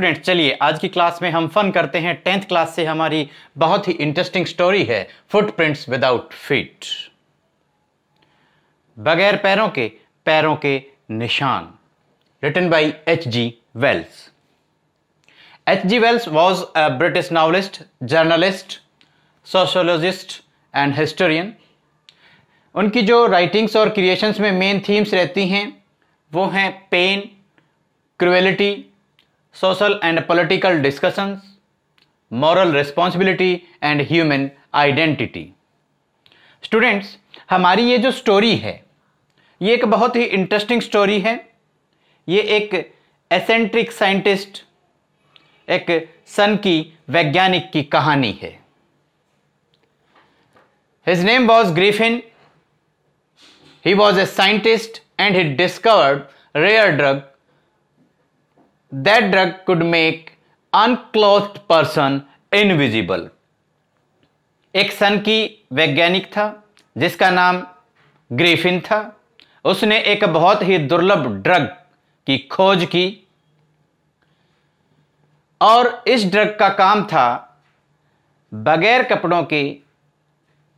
Students चलिए आज की क्लास में हम फन करते हैं टेंथ क्लास से हमारी बहुत ही इंटरेस्टिंग स्टोरी है फुटप्रिंट्स विदाउट फीट बगैर पैरों के पैरों के निशान written by H G Wells H G Wells was a British novelist journalist sociologist and historian उनकी जो राइटिंग्स और क्रिएशंस में मेन थीम्स रहती हैं वो हैं pain cruelty social and political discussions, moral responsibility and human identity students हमारी ये जो स्टोरी है ये एक बहुत ही इंटरेस्टिंग स्टोरी है ये एक एसेंट्रिक साइंटिस्ट एक सन की वैज्ञानिक की कहानी है his name was Griffin he was a scientist and he discovered rare drug that drug could make unclothed person invisible एक सन की वैज्ञानिक था जिसका नाम ग्रीफिन था उसने एक बहुत ही दुर्लभ ड्रग की खोज की और इस ड्रग का काम था बगैर कपड़ों के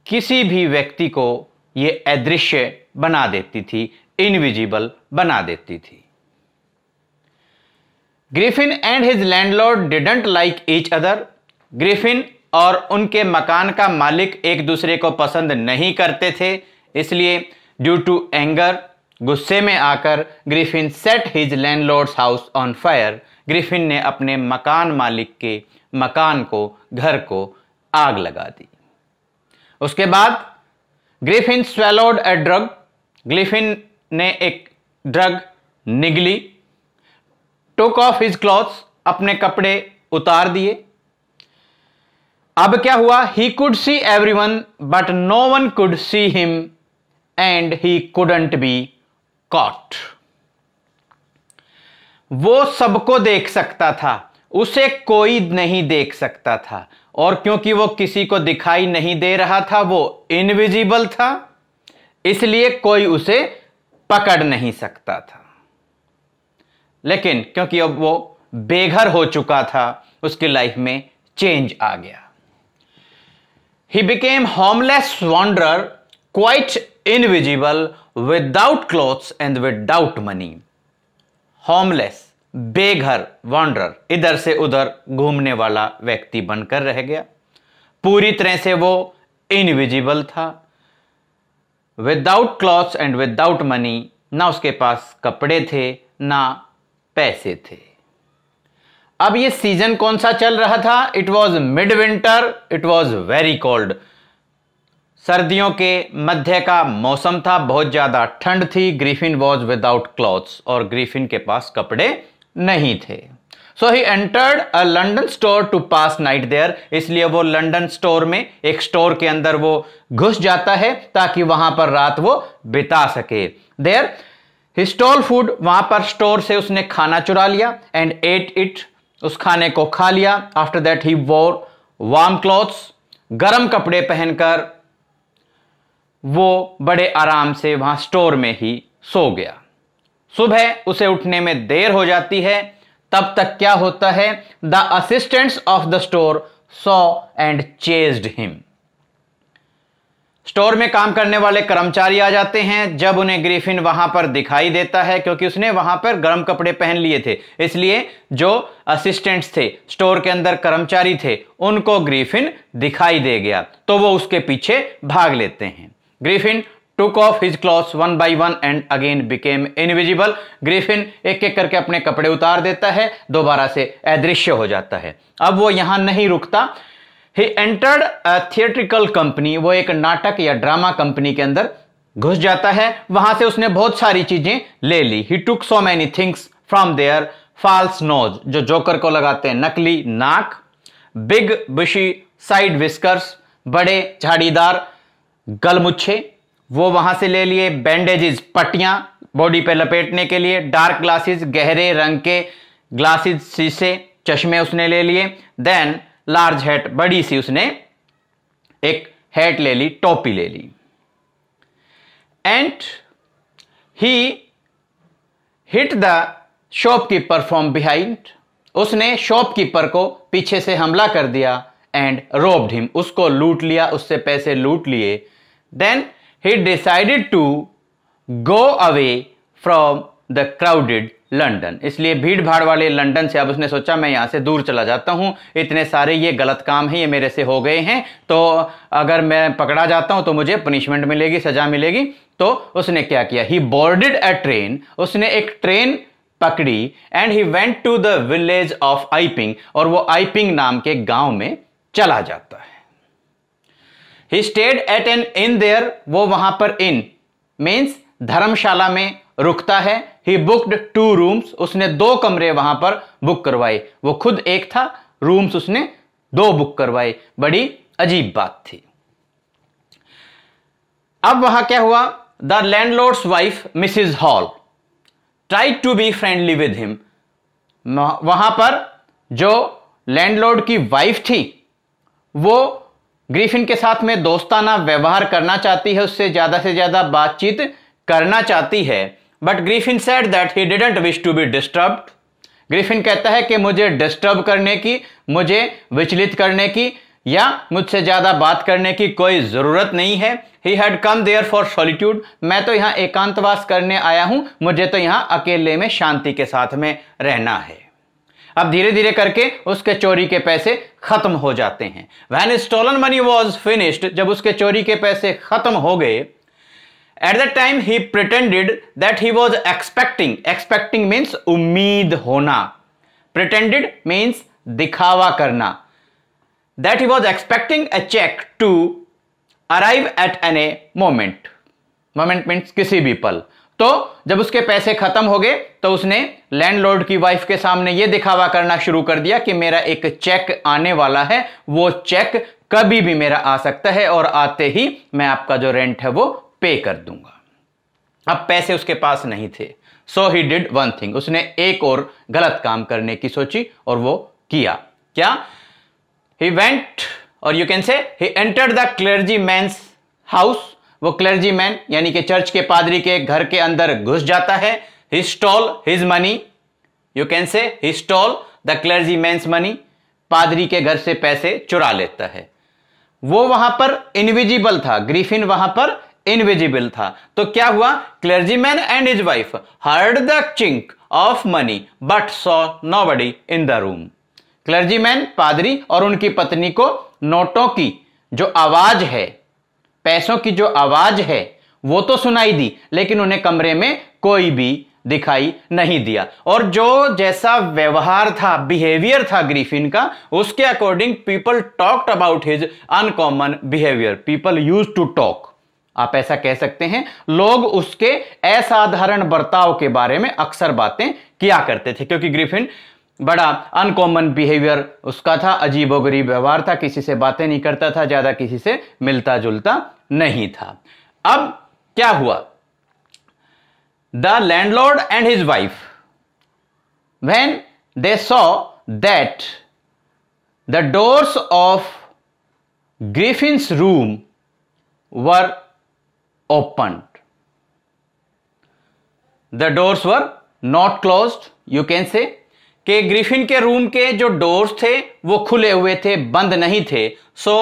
किसी भी व्यक्ति को ये अदृश्य बना देती थी इनविजिबल बना देती थी Griffin and his landlord didn't like each other Griffin और उनके मकान का मालिक एक दूसरे को पसंद नहीं करते थे इसलिए ड्यू टू एंगर गुस्से में आकर Griffin set his landlord's house on fire Griffin ने अपने मकान मालिक के मकान को घर को आग लगा दी उसके बाद Griffin swallowed a drug Griffin ने एक ड्रग निगली टोक ऑफ हिज क्लॉथ अपने कपड़े उतार दिए अब क्या हुआ he could see every one but no one could see him and he couldn't be caught वो सबको देख सकता था उसे कोई नहीं देख सकता था और क्योंकि वो किसी को दिखाई नहीं दे रहा था वो इनविजिबल था इसलिए कोई उसे पकड़ नहीं सकता था लेकिन क्योंकि अब वो बेघर हो चुका था उसकी लाइफ में चेंज आ गया he became homeless wander quite invisible without clothes and without money homeless बेघर वॉन्डर इधर से उधर घूमने वाला व्यक्ति बनकर रह गया पूरी तरह से वो इनविजिबल था without clothes and without money ना उसके पास कपड़े थे ना पैसे थे अब ये सीजन कौन सा चल रहा था it was mid winter it was very cold सर्दियों के मध्य का मौसम था बहुत ज्यादा ठंड थी ग्रीफिन वॉज विदाउट क्लॉथ्स और ग्रीफिन के पास कपड़े नहीं थे so he entered a London store to pass night there इसलिए वो लंडन स्टोर में एक स्टोर के अंदर वो घुस जाता है ताकि वहां पर रात वो बिता सके देयर स्टॉल फूड वहां पर स्टोर से उसने खाना चुरा लिया एंड एट इट उस खाने को खा लिया आफ्टर दैट ही वोर वार्म क्लॉथ्स गर्म कपड़े पहनकर वो बड़े आराम से वहां स्टोर में ही सो गया सुबह उसे उठने में देर हो जाती है तब तक क्या होता है the assistants of the store saw and chased him store में काम करने वाले कर्मचारी आ जाते हैं जब उन्हें ग्रीफिन वहां पर दिखाई देता है क्योंकि उसने वहां पर गर्म कपड़े पहन लिए थे इसलिए जो असिस्टेंट्स थे स्टोर के अंदर कर्मचारी थे उनको ग्रीफिन दिखाई दे गया तो वो उसके पीछे भाग लेते हैं Griffin took off his cloth one by one and again became invisible Griffin एक एक करके अपने कपड़े उतार देता है दोबारा से अदृश्य हो जाता है अब वो यहां नहीं रुकता ही एंटर्ड थिएट्रिकल कंपनी वो एक नाटक या ड्रामा कंपनी के अंदर घुस जाता है वहां से उसने बहुत सारी चीजें ले ली he took so many things from there false nose जो जोकर को लगाते हैं नकली नाक बिग बुशी साइड विस्कर्स बड़े झाड़ीदार गलमुच्छे वो वहां से ले लिए बैंडेजेस पट्टियां बॉडी पे लपेटने के लिए डार्क ग्लासेस गहरे रंग के ग्लासेस शीशे चश्मे उसने ले लिए देन लार्ज हैट बड़ी सी उसने एक हैट ले ली टोपी ले ली and he hit the shopkeeper from behind उसने शॉपकीपर को पीछे से हमला कर दिया एंड रोब्ड हिम उसको लूट लिया उससे पैसे लूट लिए then he decided to go away from the crowded London इसलिए भीड़ भाड़ वाले लंदन से अब उसने सोचा मैं यहाँ से दूर चला जाता हूँ इतने सारे ये गलत काम हैं ये मेरे से हो गए हैं तो अगर मैं पकड़ा जाता हूँ तो मुझे पनिशमेंट मिलेगी सजा मिलेगी तो उसने क्या किया ही बोर्डेड अ ट्रेन उसने एक ट्रेन पकड़ी and he went to the village of Iping और वो आईपिंग नाम के गांव में चला जाता है he stayed at an inn there वो वहां पर इन मीन्स धर्मशाला में रुकता है ही बुक्ड टू रूम्स उसने दो कमरे वहां पर बुक करवाए वो खुद एक था रूम्स उसने दो बुक करवाए बड़ी अजीब बात थी अब वहां क्या हुआ the landlord's wife Mrs Hall try to be friendly with him वहां पर जो लैंडलॉर्ड की वाइफ थी वो ग्रीफिन के साथ में दोस्ताना व्यवहार करना चाहती है उससे ज़्यादा से ज़्यादा बातचीत करना चाहती है but Griffin said that he didn't wish to be disturb Griffin कहता है कि मुझे डिस्टर्ब करने की मुझे विचलित करने की या मुझसे ज़्यादा बात करने की कोई ज़रूरत नहीं है he had come there for solitude मैं तो यहाँ एकांतवास करने आया हूँ मुझे तो यहाँ अकेले में शांति के साथ में रहना है अब धीरे धीरे करके उसके चोरी के पैसे खत्म हो जाते हैं when stolen money was finished जब उसके चोरी के पैसे खत्म हो गए at the time he pretended that he was expecting expecting means उम्मीद होना प्रिटेंडेड मीन्स दिखावा करना that he was expecting a cheque to arrive at any moment moment means किसी भी पल तो जब उसके पैसे खत्म हो गए तो उसने लैंडलॉर्ड की वाइफ के सामने यह दिखावा करना शुरू कर दिया कि मेरा एक चेक आने वाला है वो चेक कभी भी मेरा आ सकता है और आते ही मैं आपका जो रेंट है वो पे कर दूंगा अब पैसे उसके पास नहीं थे so he did one thing उसने एक और गलत काम करने की सोची और वो किया क्या he went or you can say he entered the clergy man house वो क्लर्जी मैन यानी कि चर्च के पादरी के घर के अंदर घुस जाता है he stole his money you can say he stole the clergy man money पादरी के घर से पैसे चुरा लेता है वो वहां पर इनविजिबल था ग्रीफिन वहां पर इनविजिबल था तो क्या हुआ clergyman and his wife heard the chink of money but saw nobody in the room clergyman पादरी और उनकी पत्नी को नोटों की जो आवाज है पैसों की जो आवाज है वो तो सुनाई दी लेकिन उन्हें कमरे में कोई भी दिखाई नहीं दिया और जो जैसा व्यवहार था बिहेवियर था ग्रीफिन का उसके according people talked about his uncommon behaviour people use to talk आप ऐसा कह सकते हैं लोग उसके असाधारण बर्ताव के बारे में अक्सर बातें किया करते थे क्योंकि ग्रिफिन बड़ा अनकॉमन बिहेवियर उसका था अजीबोगरीब व्यवहार था किसी से बातें नहीं करता था ज्यादा किसी से मिलता जुलता नहीं था अब क्या हुआ the landlord and his wife when they saw that the doors of Griffin's room were opened. The doors were not closed. You can say के ग्रिफिन के रूम के जो डोर्स थे वो खुले हुए थे बंद नहीं थे so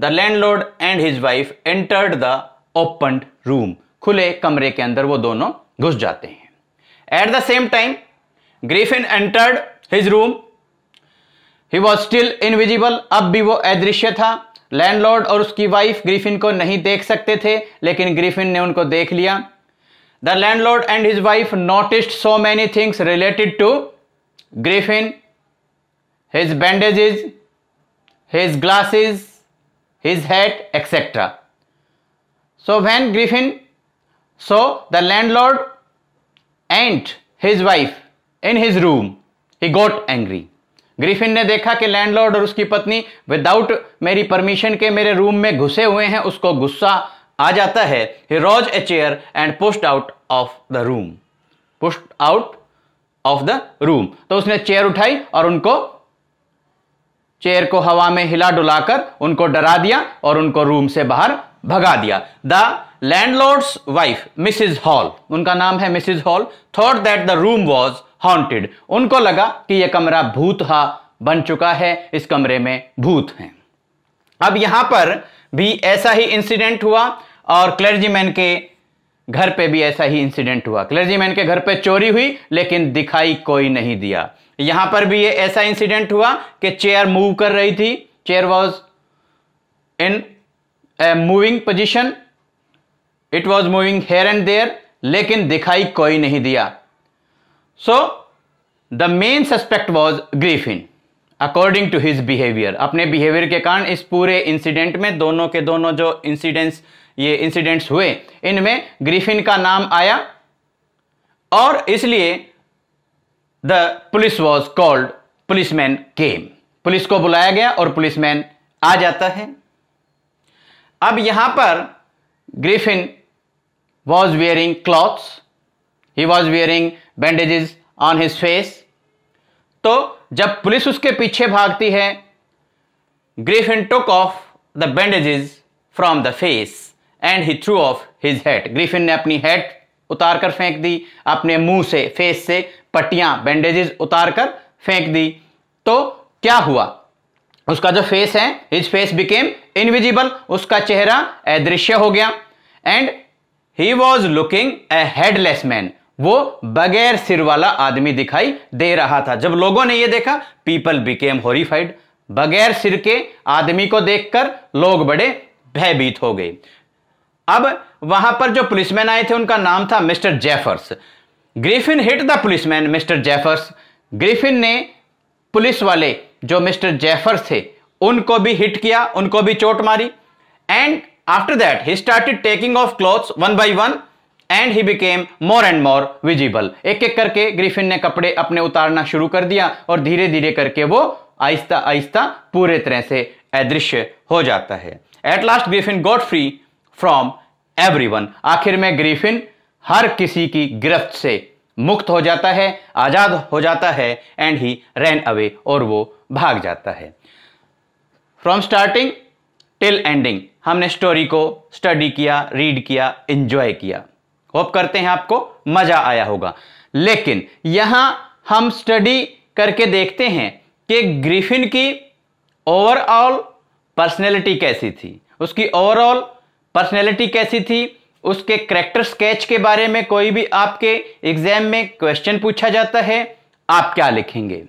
the landlord and his wife entered the open room खुले कमरे के अंदर वो दोनों घुस जाते हैं at the same time Griffin entered his room he was still invisible अब भी वो अदृश्य था लैंडलॉर्ड और उसकी वाइफ ग्रिफिन को नहीं देख सकते थे लेकिन ग्रिफिन ने उनको देख लिया the landlord and his wife noticed so many things related to Griffin his bandages his glasses his hat etcetera so when Griffin saw the landlord and his wife in his room he got angry Griffin ने देखा कि landlord और उसकी पत्नी without मेरी permission के मेरे room में घुसे हुए हैं उसको गुस्सा आ जाता है he rose a chair and pushed out of the room pushed out of the room तो उसने चेयर उठाई और उनको चेयर को हवा में हिला डुलाकर उनको डरा दिया और उनको रूम से बाहर भगा दिया the landlord's wife Mrs Hall उनका नाम है Mrs Hall thought that the room was haunted उनको लगा कि यह कमरा भूत हा बन चुका है इस कमरे में भूत हैं अब यहां पर भी ऐसा ही इंसिडेंट हुआ और क्लर्जीमैन के घर पे भी ऐसा ही इंसिडेंट हुआ क्लर्जीमैन के घर पे चोरी हुई लेकिन दिखाई कोई नहीं दिया यहां पर भी ये ऐसा इंसिडेंट हुआ कि चेयर मूव कर रही थी chair was in moving position it was moving here and there लेकिन दिखाई कोई नहीं दिया so the main suspect was Griffin according to his behaviour अपने बिहेवियर के कारण इस पूरे इंसिडेंट में दोनों के दोनों जो इंसिडेंट्स ये इंसिडेंट्स हुए इनमें ग्रीफिन का नाम आया और इसलिए the police was called policeman came police को बुलाया गया और पुलिसमैन आ जाता है अब यहां पर Griffin was wearing clothes he was wearing bandages on his face तो जब पुलिस उसके पीछे भागती है Griffin took off the bandages from the face and he threw off his head Griffin ने अपनी हेड उतार कर फेंक दी अपने मुंह से फेस से पट्टियां बैंडेजेस उतार कर फेंक दी तो क्या हुआ उसका जो फेस है हिज फेस बिकेम इनविजिबल उसका चेहरा अदृश्य हो गया and he was looking a headless man वो बगैर सिर वाला आदमी दिखाई दे रहा था जब लोगों ने यह देखा पीपल बिकेम हॉरीफाइड बगैर सिर के आदमी को देखकर लोग बड़े भयभीत हो गए अब वहां पर जो पुलिसमैन आए थे उनका नाम था Mr Jeffers Griffin hit the policeman Mr Jeffers Griffin ने पुलिस वाले जो मिस्टर जेफर्स थे उनको भी हिट किया उनको भी चोट मारी and after that he started taking off clothes one by one and he became more and more visible एक एक करके ग्रिफिन ने कपड़े अपने उतारना शुरू कर दिया और धीरे धीरे करके वो आहिस्ता आहिस्ता पूरे तरह से अदृश्य हो जाता है at last Griffin got free from one आखिर में ग्रिफिन हर किसी की गिरफ्त से मुक्त हो जाता है आजाद हो जाता है एंड ही रैन अवे और वो भाग जाता है फ्रॉम स्टार्टिंग टिल एंडिंग हमने स्टोरी को स्टडी किया रीड किया एंजॉय किया होप करते हैं आपको मजा आया होगा लेकिन यहां हम स्टडी करके देखते हैं कि ग्रिफिन की ओवरऑल पर्सनैलिटी कैसी थी उसकी ओवरऑल पर्सनैलिटी कैसी थी उसके करेक्टर स्केच के बारे में कोई भी आपके एग्जाम में क्वेश्चन पूछा जाता है आप क्या लिखेंगे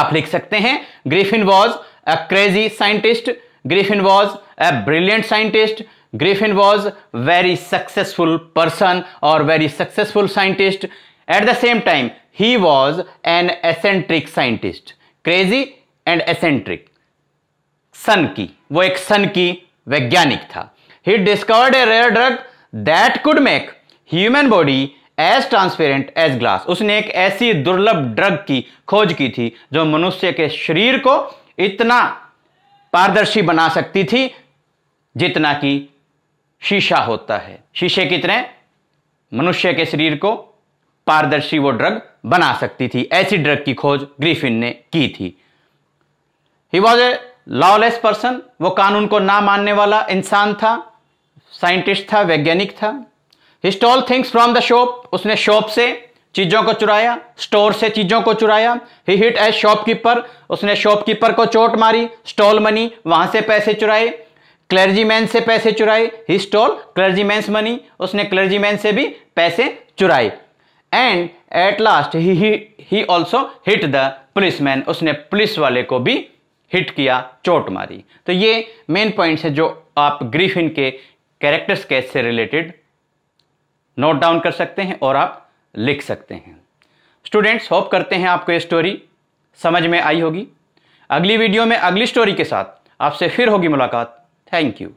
आप लिख सकते हैं Griffin was a crazy scientist Griffin was a brilliant scientist Griffin was very successful person और very successful scientist at the same time he was an eccentric scientist crazy and eccentric सन की वो एक सन की वैज्ञानिक था he discovered a rare drug that could make human body as transparent as glass उसने एक ऐसी दुर्लभ ड्रग की खोज की थी जो मनुष्य के शरीर को इतना पारदर्शी बना सकती थी जितना कि शीशा होता है शीशे की तरह मनुष्य के शरीर को पारदर्शी वो ड्रग बना सकती थी ऐसी ड्रग की खोज ग्रीफिन ने की थी he was a lawless person वो कानून को ना मानने वाला इंसान था साइंटिस्ट था वैज्ञानिक था he stole things from the shop उसने शॉप से चीज़ों को चुराया स्टोर से चीज़ों को चुराया ही हिट एज शॉपकीपर उसने शॉपकीपर को चोट मारी स्टॉल मनी वहां से पैसे चुराए क्लर्जी से पैसे चुराए ही स्टोल क्लर्जी मनी उसने क्लर्जी से भी पैसे चुराए and at last he also hit the policeman उसने पुलिस वाले को भी हिट किया चोट मारी तो ये मेन पॉइंट्स हैं जो आप ग्रीफिन के कैरेक्टर स्केच से रिलेटेड नोट डाउन कर सकते हैं और आप लिख सकते हैं स्टूडेंट्स होप करते हैं आपको ये स्टोरी समझ में आई होगी अगली वीडियो में अगली स्टोरी के साथ आपसे फिर होगी मुलाकात Thank you.